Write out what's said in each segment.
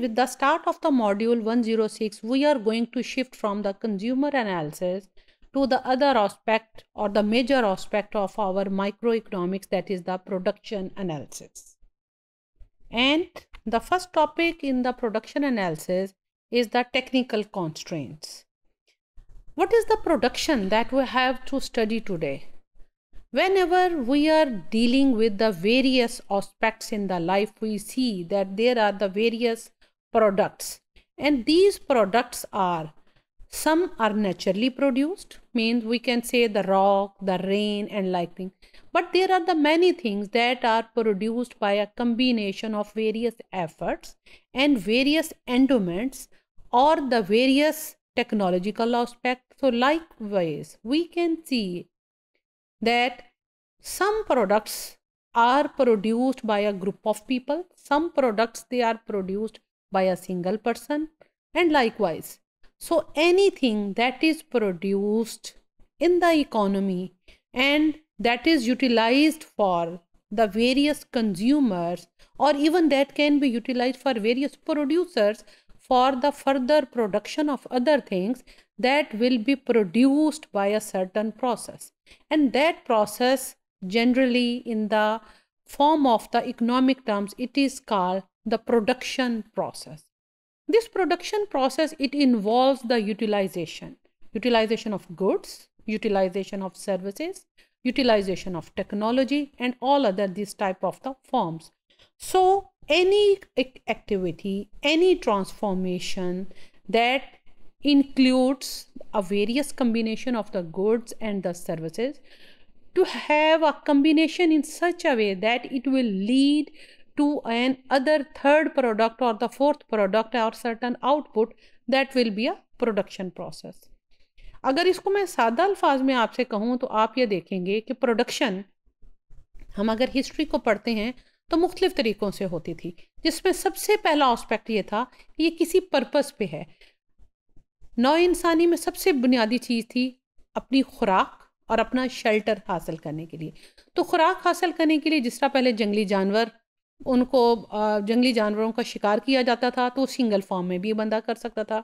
with the start of the module 106, we are going to shift from the consumer analysis to the other aspect or the major aspect of our microeconomics that is the production analysis. And the first topic in the production analysis is the technical constraints. What is the production that we have to study today? Whenever we are dealing with the various aspects in the life, we see that there are the various products and these products are some are naturally produced means we can say the rock the rain and lightning but there are the many things that are produced by a combination of various efforts and various endowments or the various technological aspects so likewise we can see that some products are produced by a group of people some products they are produced by a single person and likewise. So anything that is produced in the economy and that is utilized for the various consumers or even that can be utilized for various producers for the further production of other things that will be produced by a certain process and that process generally in the form of the economic terms it is called the production process. This production process, it involves the utilization, utilization of goods, utilization of services, utilization of technology and all other these type of the forms. So any activity, any transformation that includes a various combination of the goods and the services to have a combination in such a way that it will lead to an other third product or the fourth product or certain output that will be a production process अगर इसको मैं सादा अल्फाज में आपसे कहूँ तो आप ये देखेंगे कि प्रोडक्शन हम अगर हिस्ट्री को पढ़ते हैं तो मुख्तलिफ तरीक़ों से होती थी जिसमें सबसे पहला ऑस्पेक्ट ये था कि ये किसी पर्पज पे है नौ इंसानी में सबसे बुनियादी चीज़ थी अपनी खुराक और अपना शेल्टर हासिल करने के लिए तो खुराक हासिल करने के लिए जिस तरह पहले जंगली जानवर उनको जंगली जानवरों का शिकार किया जाता था तो सिंगल फॉर्म में भी बंदा कर सकता था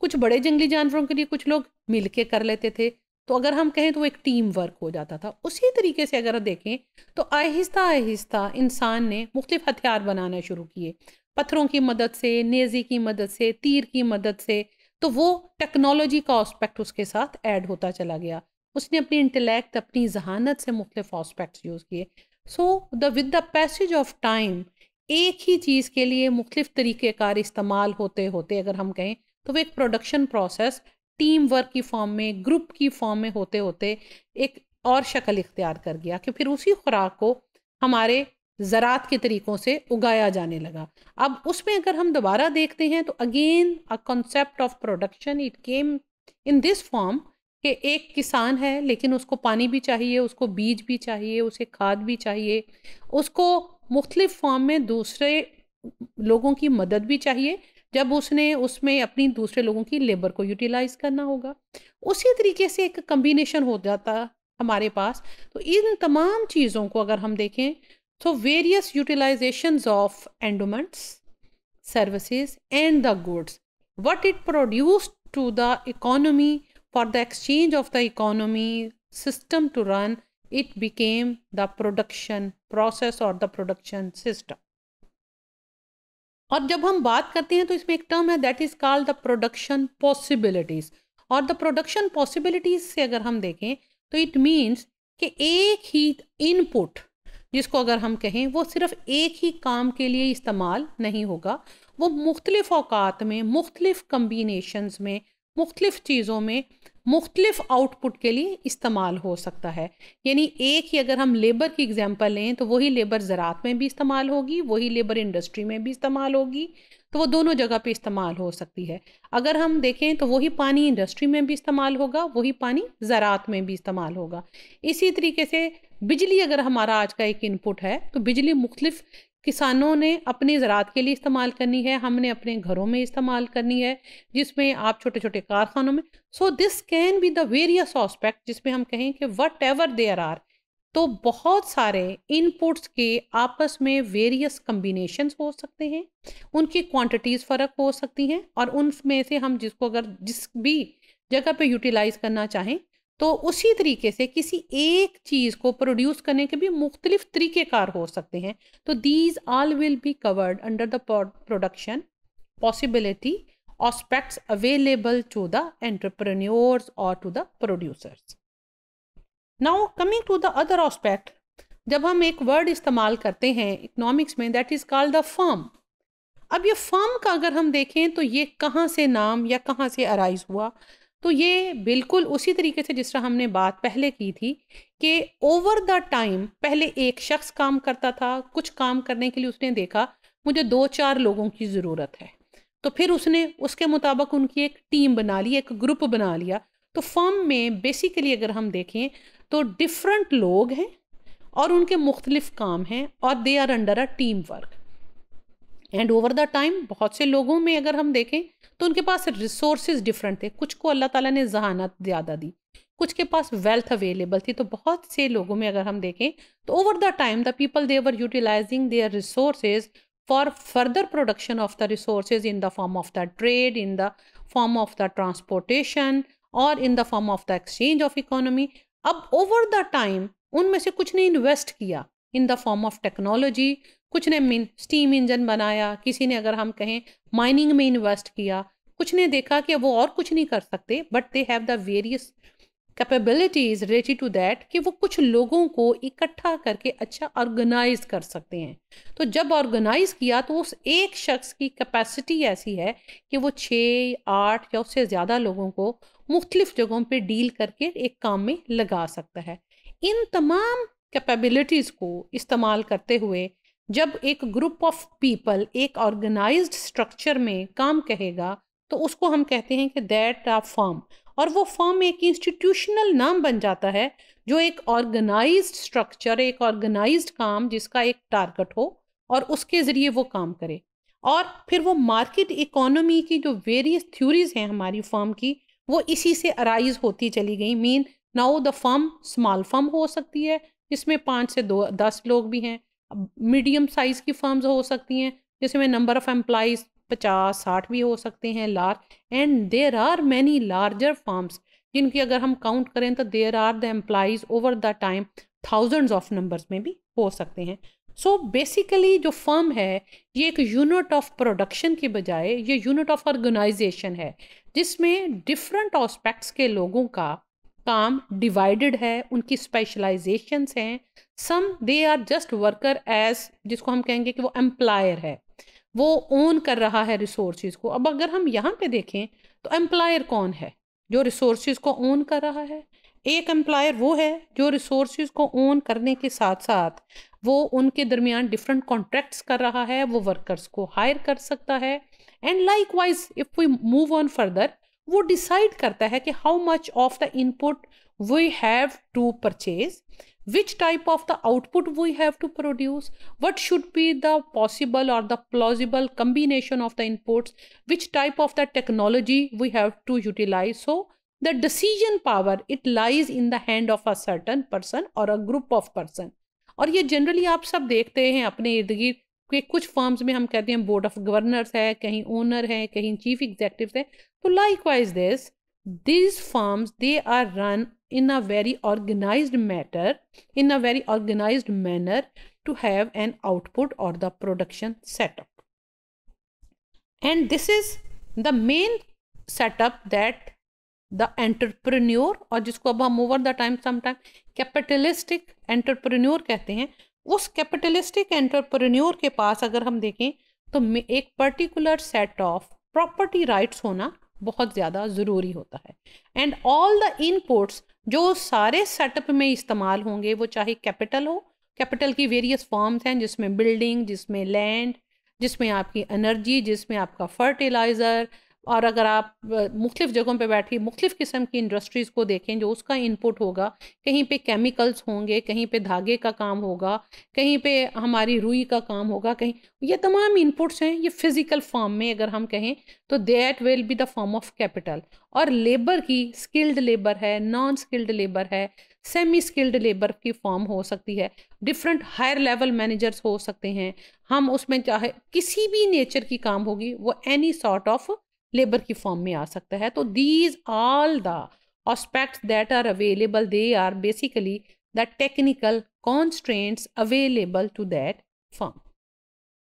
कुछ बड़े जंगली जानवरों के लिए कुछ लोग मिल के कर लेते थे तो अगर हम कहें तो एक टीम वर्क हो जाता था उसी तरीके से अगर देखें तो आहिस्ता आहिस्ता इंसान ने मुख्तफ हथियार बनाना शुरू किए पत्थरों की मदद से नेजी की मदद से तीर की मदद से तो वो टेक्नोलॉजी का ऑस्पेक्ट उसके साथ ऐड होता चला गया उसने अपनी इंटेलेक्ट अपनी जहानत से मुख्तफ ऑस्पेक्ट्स यूज़ किए so the with the passage of time एक ही चीज़ के लिए मुख्तफ तरीक़ेकार इस्तेमाल होते होते अगर हम कहें तो वो एक प्रोडक्शन प्रोसेस टीम वर्क की फॉर्म में ग्रुप की फॉर्म में होते होते एक और शक्ल इख्तियार कर गया कि फिर उसी खुराक को हमारे ज़रात के तरीक़ों से उगाया जाने लगा अब उसमें अगर हम दोबारा देखते हैं तो again a concept of production it came in this form कि एक किसान है लेकिन उसको पानी भी चाहिए उसको बीज भी चाहिए उसे खाद भी चाहिए उसको मुख्तलिफ फॉर्म में दूसरे लोगों की मदद भी चाहिए जब उसने उसमें अपनी दूसरे लोगों की लेबर को यूटिलाइज करना होगा उसी तरीके से एक कम्बिनेशन हो जाता हमारे पास तो इन तमाम चीज़ों को अगर हम देखें तो various utilization of endowments services and the goods what it produce to the economy For the exchange of the economy system to run, it became the production process or the production system. और जब हम बात करते हैं तो इसमें एक term है that is called the production possibilities और द प्रोडक्शन पॉसिबिलिटीज से अगर हम देखें तो इट मीन्स कि एक ही इनपुट जिसको अगर हम कहें वो सिर्फ एक ही काम के लिए इस्तेमाल नहीं होगा वो मुख्तलिफ अवकात में मुख्तलिफ कम्बिनेशंस में मुख्तलिफ़ चीज़ों में मुख्तलिफ़ आउटपुट के लिए इस्तेमाल हो सकता है यानी एक ही अगर हम लेबर की एग्जांपल लें तो वही लेबर ज़रात में भी इस्तेमाल होगी वही लेबर इंडस्ट्री में भी इस्तेमाल होगी तो वो दोनों जगह पे इस्तेमाल हो सकती है अगर हम देखें तो वही पानी इंडस्ट्री में भी इस्तेमाल होगा वही पानी ज़रात में भी इस्तेमाल होगा इसी तरीके से बिजली अगर हमारा आज का एक इनपुट है तो बिजली मुख्तलिफ किसानों ने अपनी ज़रात के लिए इस्तेमाल करनी है हमने अपने घरों में इस्तेमाल करनी है जिसमें आप छोटे छोटे कारखानों में so this can be the various aspect जिसमें हम कहें कि वट एवर देयर आर तो बहुत सारे इनपुट्स के आपस में वेरियस कम्बिनेशन हो सकते हैं उनकी क्वांटिटीज़ फ़र्क हो सकती हैं और उनमें से हम जिसको अगर जिस भी जगह पे यूटिलाइज़ करना चाहें तो उसी तरीके से किसी एक चीज़ को प्रोड्यूस करने के भी मुख्तलिफ तरीक़ेकार हो सकते हैं तो these all will be covered under the production possibility aspects available to the entrepreneurs और to the producers now coming to the other aspect जब हम एक वर्ड इस्तेमाल करते हैं इकोनॉमिक्स में that is called the firm अब ये फर्म का अगर हम देखें तो ये कहाँ से नाम या कहाँ से अराइज हुआ तो ये बिल्कुल उसी तरीके से जिस तरह हमने बात पहले की थी कि ओवर द टाइम पहले एक शख्स काम करता था कुछ काम करने के लिए उसने देखा मुझे दो चार लोगों की ज़रूरत है तो फिर उसने उसके मुताबिक उनकी एक टीम बना ली एक ग्रुप बना लिया तो फर्म में बेसिकली अगर हम देखें तो डिफरेंट लोग हैं और उनके मुख्तलिफ काम हैं और they are under a team work and over the time बहुत से लोगों में अगर हम देखें तो उनके पास रिसोर्स डिफरेंट थे कुछ को अल्लाह ताला ने जहानत ज़्यादा दी कुछ के पास वेल्थ अवेलेबल थी तो बहुत से लोगों में अगर हम देखें तो over the time the people they were utilizing their resources for further production of the resource in the form of the trade in the form of the transportation और in the form of the exchange of economy अब over the time उनमें से कुछ ने invest किया in the form of technology कुछ ने मिन स्टीम इंजन बनाया किसी ने अगर हम कहें माइनिंग में इन्वेस्ट किया कुछ ने देखा कि वो और कुछ नहीं कर सकते but they have the various capabilities related to that कि वो कुछ लोगों को इकट्ठा करके अच्छा ऑर्गेनाइज कर सकते हैं तो जब ऑर्गेनाइज किया तो उस एक शख्स की कैपेसिटी ऐसी है कि वो छः आठ या उससे ज़्यादा लोगों को मुख्तलिफ जगहों पर डील करके एक काम में लगा सकता है इन तमाम कैपेबिलिटीज़ को इस्तेमाल करते हुए जब एक ग्रुप ऑफ पीपल एक ऑर्गेनाइज्ड स्ट्रक्चर में काम कहेगा तो उसको हम कहते हैं कि दैट आ फॉर्म और वो फॉर्म एक इंस्टीट्यूशनल नाम बन जाता है जो एक ऑर्गेनाइज्ड स्ट्रक्चर एक ऑर्गेनाइज्ड काम जिसका एक टारगेट हो और उसके ज़रिए वो काम करे और फिर वो मार्केट इकोनॉमी की जो वेरियस थ्योरीज हैं हमारी फॉर्म की वो इसी से अराइज होती चली गई mean now the form small form हो सकती है इसमें पाँच से दो दस लोग भी हैं मीडियम साइज़ की फर्म्स हो सकती हैं जिसमें नंबर ऑफ़ एम्प्लाइज पचास साठ भी हो सकते हैं large and there are many larger firms जिनकी अगर हम काउंट करें तो there are the employees over the time thousands of numbers में भी हो सकते हैं सो so बेसिकली जो फर्म है ये एक यूनिट ऑफ प्रोडक्शन के बजाय ये यूनिट ऑफ ऑर्गेनाइजेशन है जिसमें डिफरेंट ऑस्पेक्ट्स के लोगों का काम डिवाइडेड है उनकी स्पेशलाइजेशंस हैं some they are just worker as जिसको हम कहेंगे कि वो एम्प्लायर है वो ओन कर रहा है रिसोर्स को अब अगर हम यहाँ पे देखें तो एम्प्लायर कौन है जो रिसोर्स को ओन कर रहा है एक एम्प्लायर वो है जो रिसोर्स को ओन करने के साथ साथ वो उनके दरमियान डिफरेंट कॉन्ट्रैक्ट्स कर रहा है वो वर्कर्स को हायर कर सकता है and likewise if we move on further वो डिसाइड करता है कि how much of the input we have to purchase which type of the output we have to produce what should be the possible और the plausible combination of the inputs which type of the technology we have to utilize so the decision power it lies in the hand of a certain person और a group of person और ये generally आप सब देखते हैं अपने इर्द गिर्द कि कुछ फर्म्स में हम कहते हैं बोर्ड ऑफ गवर्नर्स है कहीं ओनर है कहीं चीफ एग्जेक्टिव है तो likewise this this firms they are run in a very organize matter in a very organize manner to have an output और the production setup and this is the main setup that the entrepreneur और जिसको अब हम over the time sometime capitalistic entrepreneur कहते हैं उस capitalistic entrepreneur के पास अगर हम देखें तो एक particular set of property rights होना बहुत ज़्यादा ज़रूरी होता है एंड ऑल द इनपुट्स जो सारे सेटअप में इस्तेमाल होंगे वो चाहे कैपिटल हो कैपिटल की वेरियस फॉर्म्स हैं जिसमें बिल्डिंग जिसमें लैंड जिसमें आपकी एनर्जी जिसमें आपका फर्टिलाइज़र और अगर आप मुख्तफ जगहों पर बैठी मुख्तफ किस्म की इंडस्ट्रीज़ को देखें जो उसका इनपुट होगा कहीं पर केमिकल्स होंगे कहीं पर धागे का काम होगा कहीं पर हमारी रुई का काम होगा कहीं ये तमाम इनपुट्स हैं ये फिज़िकल फॉर्म में अगर हम कहें तो that will be the form of capital और लेबर की स्किल्ड लेबर है नॉन स्किल्ड लेबर है सेमी स्किल्ड लेबर की फॉर्म हो सकती है डिफरेंट हायर लेवल मैनेजर्स हो सकते हैं हम उसमें चाहे किसी भी नेचर की काम होगी वो एनी सॉर्ट ऑफ लेबर की फॉर्म में आ सकता है तो these all the aspect that are available they are basically the technical constraints available to that form